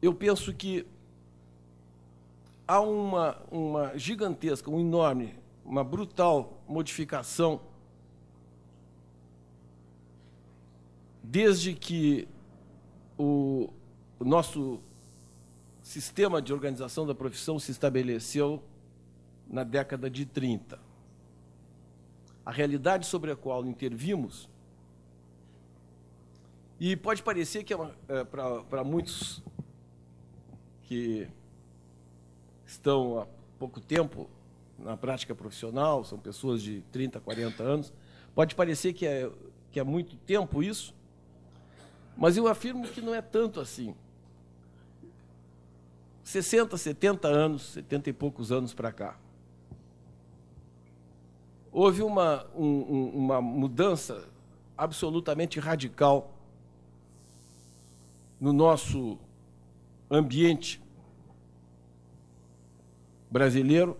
eu penso que há uma, uma gigantesca, um enorme, uma brutal modificação desde que o, o nosso sistema de organização da profissão se estabeleceu na década de 30. A realidade sobre a qual intervimos, e pode parecer que é, é para muitos que estão há pouco tempo na prática profissional, são pessoas de 30, 40 anos. Pode parecer que é, que é muito tempo isso, mas eu afirmo que não é tanto assim. 60, 70 anos, 70 e poucos anos para cá. Houve uma, um, uma mudança absolutamente radical no nosso ambiente brasileiro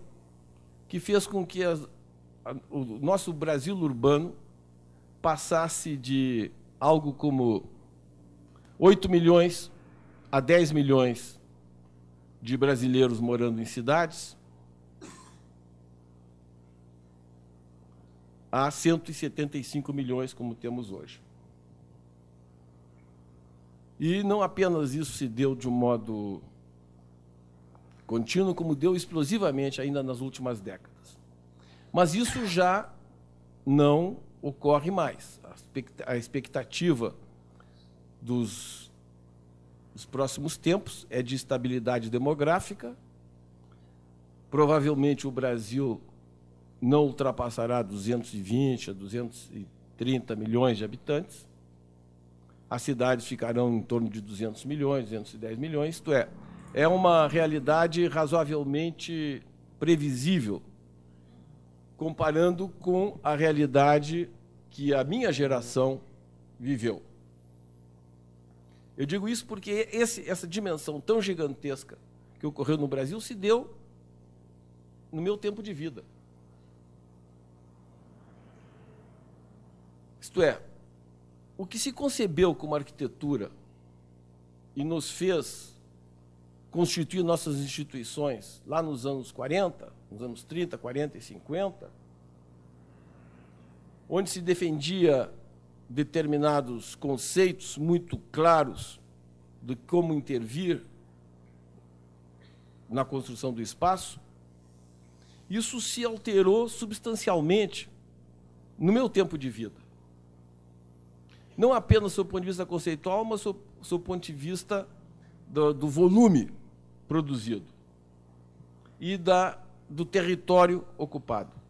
que fez com que as, a, o nosso Brasil urbano passasse de algo como 8 milhões a 10 milhões de brasileiros morando em cidades a 175 milhões como temos hoje. E não apenas isso se deu de um modo contínuo, como deu explosivamente ainda nas últimas décadas. Mas isso já não ocorre mais. A expectativa dos, dos próximos tempos é de estabilidade demográfica. Provavelmente o Brasil não ultrapassará 220 a 230 milhões de habitantes as cidades ficarão em torno de 200 milhões, 210 milhões, isto é, é uma realidade razoavelmente previsível, comparando com a realidade que a minha geração viveu. Eu digo isso porque esse, essa dimensão tão gigantesca que ocorreu no Brasil se deu no meu tempo de vida. Isto é, o que se concebeu como arquitetura e nos fez constituir nossas instituições lá nos anos 40, nos anos 30, 40 e 50, onde se defendia determinados conceitos muito claros de como intervir na construção do espaço, isso se alterou substancialmente no meu tempo de vida. Não apenas do ponto de vista conceitual, mas do, ponto de vista do, do volume produzido e da, do território ocupado.